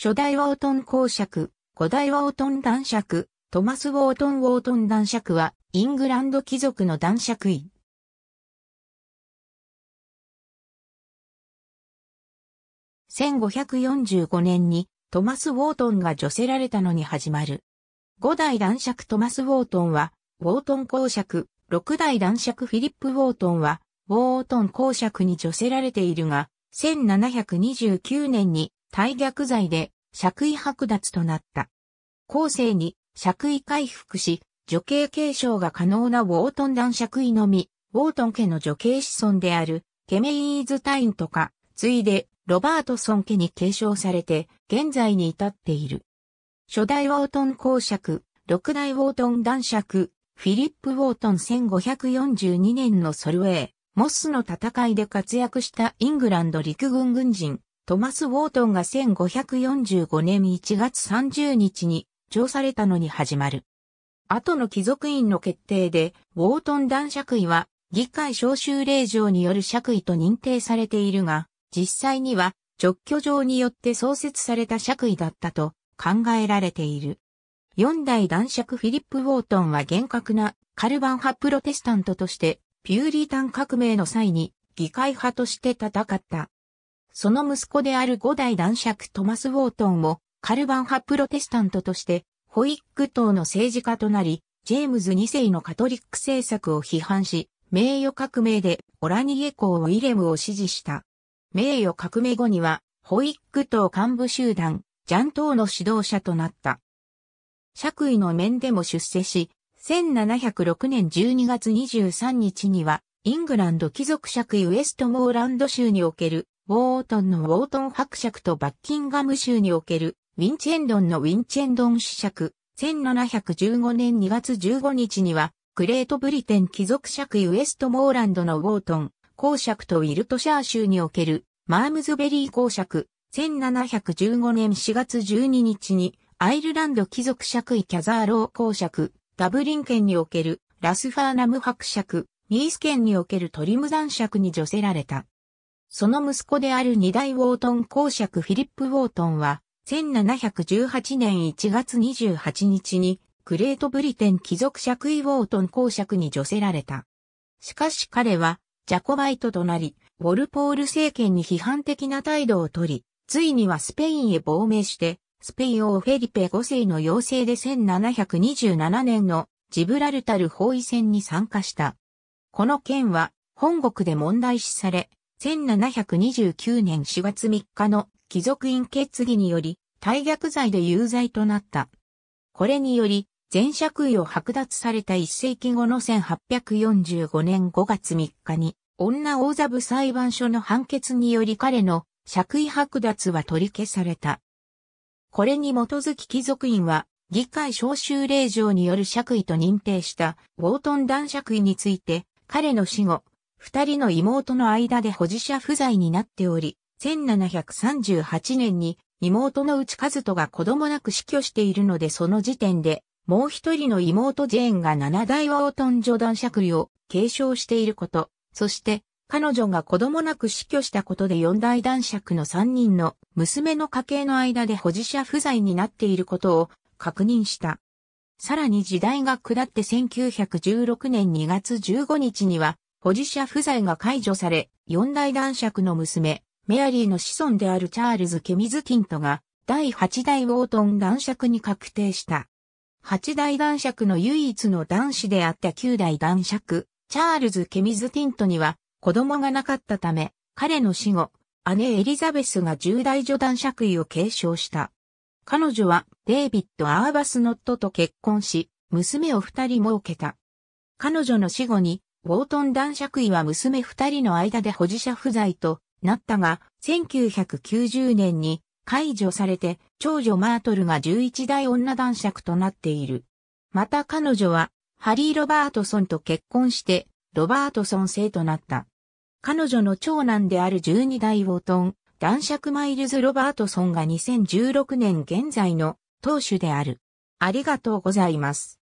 初代ウォートン公爵、五代ウォートン男爵、トマス・ウォートン・ウォートン男爵は、イングランド貴族の男爵位。1545年にトマス・ウォートンが除せられたのに始まる。五代男爵トマス・ウォートンは、ウォートン公爵、六代男爵フィリップ・ウォートンは、ウォートン公爵に除せられているが、1729年に大逆罪で、爵位剥奪となった。後世に、爵位回復し、女系継承が可能なウォートン男爵位のみ、ウォートン家の女系子孫である、ケメイーズタインとか、ついで、ロバートソン家に継承されて、現在に至っている。初代ウォートン公爵、六代ウォートン男爵、フィリップ・ウォートン1542年のソルウェイ、モスの戦いで活躍したイングランド陸軍軍人、トマス・ウォートンが1545年1月30日に調されたのに始まる。後の貴族院の決定で、ウォートン男爵位は、議会召集令状による爵位と認定されているが、実際には、直居状によって創設された爵位だったと考えられている。四代男爵フィリップ・ウォートンは厳格なカルバン派プロテスタントとして、ピューリータン革命の際に議会派として戦った。その息子である五代男爵トマス・ウォートンも、カルバン派プロテスタントとして、ホイック党の政治家となり、ジェームズ2世のカトリック政策を批判し、名誉革命でオラニエ公ウィレムを支持した。名誉革命後には、ホイック党幹部集団、ジャン党の指導者となった。爵位の面でも出世し、1706年12月23日には、イングランド貴族爵位ウェストモーランド州におけるウォートンのウォートン伯爵とバッキンガム州におけるウィンチェンドンのウィンチェンドン子爵、1715年2月15日には、グレートブリテン貴族爵ウエストモーランドのウォートン、公爵とウィルトシャー州におけるマームズベリー公爵、1715年4月12日に、アイルランド貴族爵位キャザーロー公爵、ダブリン県におけるラスファーナム伯爵、ニース県におけるトリムザン爵に除せられた。その息子である二代ウォートン公爵フィリップ・ウォートンは、1718年1月28日に、グレートブリテン貴族爵位ウォートン公爵に除せられた。しかし彼は、ジャコバイトとなり、ウォルポール政権に批判的な態度をとり、ついにはスペインへ亡命して、スペイン王フェリペ5世の要請で1727年のジブラルタル包囲戦に参加した。この件は本国で問題視され、1729年4月3日の貴族院決議により、大逆罪で有罪となった。これにより、全爵位を剥奪された一世紀後の1845年5月3日に、女大座部裁判所の判決により彼の爵位剥奪は取り消された。これに基づき貴族院は、議会召集令状による爵位と認定した、ウォートン男爵位について、彼の死後、二人の妹の間で保持者不在になっており、1738年に妹の内和人が子供なく死去しているのでその時点で、もう一人の妹ジェーンが七大王トン女男爵位を継承していること、そして彼女が子供なく死去したことで四大男爵の三人の娘の家系の間で保持者不在になっていることを確認した。さらに時代が下って1916年2月15日には保持者不在が解除され、四大男爵の娘、メアリーの子孫であるチャールズ・ケミズ・ティントが、第八代ウォートン男爵に確定した。八大男爵の唯一の男子であった九代男爵、チャールズ・ケミズ・ティントには、子供がなかったため、彼の死後、姉エリザベスが十代女男爵位を継承した。彼女は、デイビッド・アーバスノットと結婚し、娘を二人設けた。彼女の死後に、ウォートン男爵位は娘二人の間で保持者不在となったが、1990年に解除されて、長女マートルが11代女男爵となっている。また彼女は、ハリー・ロバートソンと結婚して、ロバートソン生となった。彼女の長男である12代ウォートン、男爵マイルズ・ロバートソンが2016年現在の当主である。ありがとうございます。